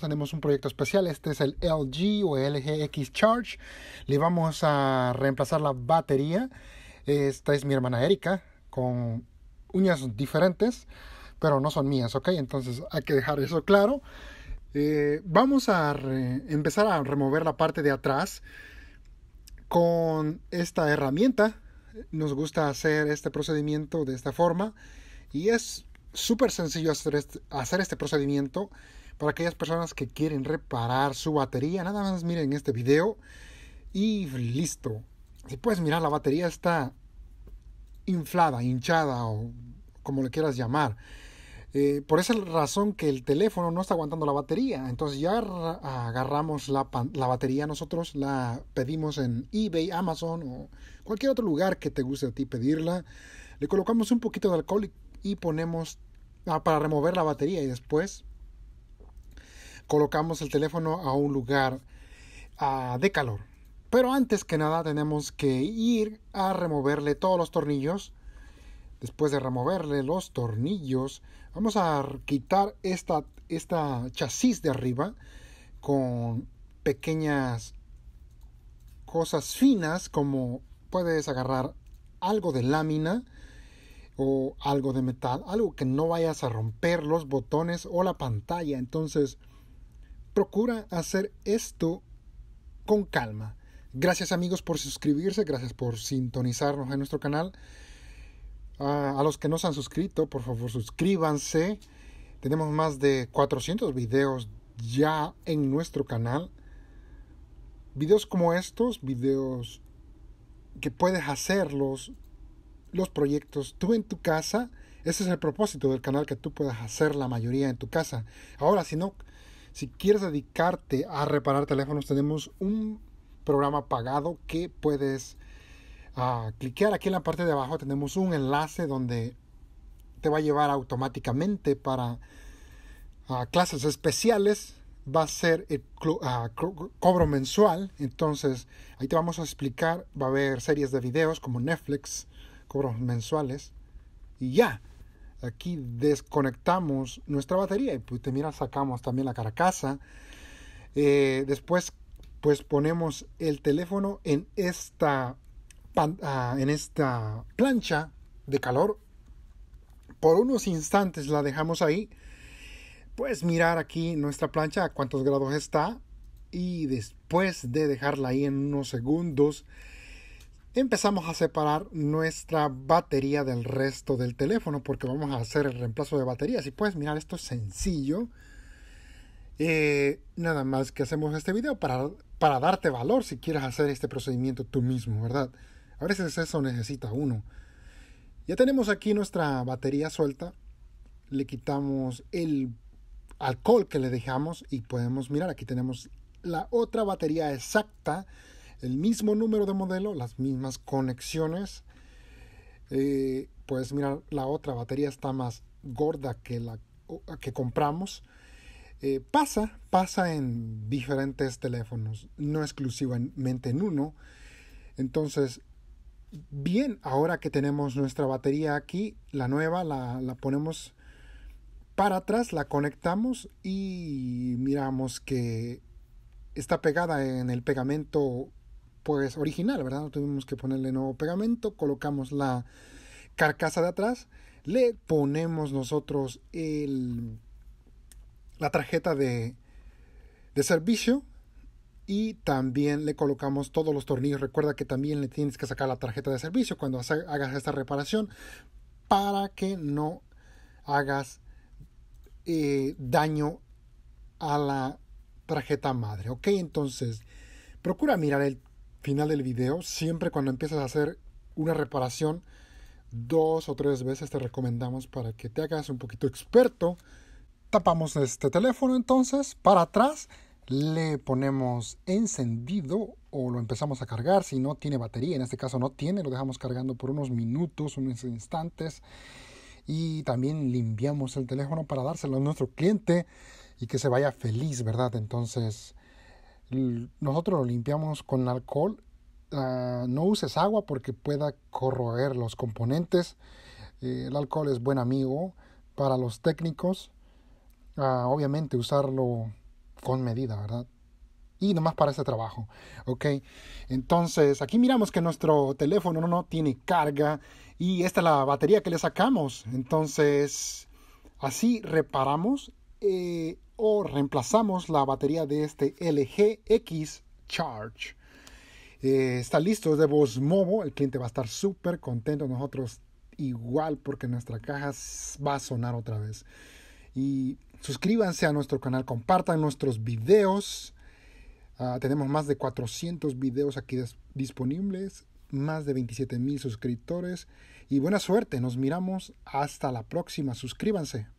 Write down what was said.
tenemos un proyecto especial. Este es el LG o LGX Charge. Le vamos a reemplazar la batería. Esta es mi hermana Erika con uñas diferentes, pero no son mías, ¿ok? Entonces hay que dejar eso claro. Eh, vamos a empezar a remover la parte de atrás con esta herramienta. Nos gusta hacer este procedimiento de esta forma y es súper sencillo hacer este, este procedimiento para aquellas personas que quieren reparar su batería. Nada más miren este video y listo. Si puedes mirar, la batería está inflada, hinchada o como le quieras llamar. Eh, por esa razón que el teléfono no está aguantando la batería. Entonces ya agarramos la, batería nosotros, la pedimos en eBay, Amazon o cualquier otro lugar que te guste a ti pedirla. Le colocamos un poquito de alcohol y, ponemos ah, para remover la batería y después colocamos el teléfono a un lugar ah, de calor. Pero antes que nada tenemos que ir a removerle todos los tornillos. Después de removerle los tornillos, vamos a quitar esta, esta chasis de arriba con pequeñas cosas finas como puedes agarrar algo de lámina o algo de metal, algo que no vayas a romper los botones o la pantalla. Entonces, procura hacer esto con calma. Gracias amigos por suscribirse, gracias por sintonizarnos en nuestro canal. Ah, a los que no se han suscrito, por favor suscríbanse. Tenemos más de 400 videos ya en nuestro canal. Videos como estos, videos que puedes hacerlos, los proyectos tú en tu casa. Ese es el propósito del canal, que tú puedas hacer la mayoría en tu casa. Ahora, si no si quieres dedicarte a reparar teléfonos, tenemos un programa pagado que puedes ah, cliquear. Aquí en la parte de abajo tenemos un enlace donde te va a llevar automáticamente para ah, clases especiales. Va a ser el ah, cobro mensual. Entonces ahí te vamos a explicar. Va a haber series de videos como Netflix, cobros mensuales. Y ya aquí desconectamos nuestra batería y pues te mira, sacamos también la carcasa. Eh, después pues ponemos el teléfono en esta, ah, en esta plancha de calor. Por unos instantes la dejamos ahí. Puedes mirar aquí nuestra plancha a cuántos grados está. Y después de dejarla ahí en unos segundos, empezamos a separar nuestra batería del resto del teléfono porque vamos a hacer el reemplazo de baterías. Si puedes mirar, esto es sencillo. Eh, nada más que hacemos este video para, para darte valor si quieres hacer este procedimiento tú mismo, ¿verdad? A veces eso necesita uno. Ya tenemos aquí nuestra batería suelta. Le quitamos el alcohol que le dejamos y podemos mirar, aquí tenemos la otra batería exacta el mismo número de modelo, las mismas conexiones. Eh, pues mira, la otra batería está más gorda que la que compramos. Eh, pasa, pasa en diferentes teléfonos, no exclusivamente en uno. Entonces, bien, ahora que tenemos nuestra batería aquí, la nueva, la, la ponemos para atrás, la conectamos y miramos que está pegada en el pegamento pues original, ¿verdad? No tuvimos que ponerle nuevo pegamento, colocamos la carcasa de atrás, le ponemos nosotros la tarjeta de, servicio y también le colocamos todos los tornillos. Recuerda que también le tienes que sacar la tarjeta de servicio cuando hagas esta reparación para que no hagas eh, daño a la tarjeta madre. Ok, entonces procura mirar el final del video, siempre cuando empiezas a hacer una reparación, dos o tres veces te recomendamos para que te hagas un poquito experto. Tapamos este teléfono entonces para atrás, le ponemos encendido o lo empezamos a cargar si no tiene batería, en este caso no tiene, lo dejamos cargando por unos minutos, unos instantes y también limpiamos el teléfono para dárselo a nuestro cliente y que se vaya feliz, ¿verdad? Entonces nosotros lo limpiamos con alcohol. Ah, no uses agua porque pueda corroer los componentes. Eh, el alcohol es buen amigo para los técnicos. Ah, obviamente usarlo con medida, ¿verdad? Y nomás para este trabajo, ¿ok? Entonces, aquí miramos que nuestro teléfono no tiene carga y esta es la batería que le sacamos. Entonces, así reparamos eh, o reemplazamos la batería de este LGX Charge. Eh, está listo, es de voz Movo, el cliente va a estar súper contento, nosotros igual porque nuestra caja va a sonar otra vez. Y suscríbanse a nuestro canal, compartan nuestros videos. Ah, tenemos más de 400 videos aquí disponibles, más de 27 mil suscriptores. Y buena suerte, nos miramos hasta la próxima, suscríbanse.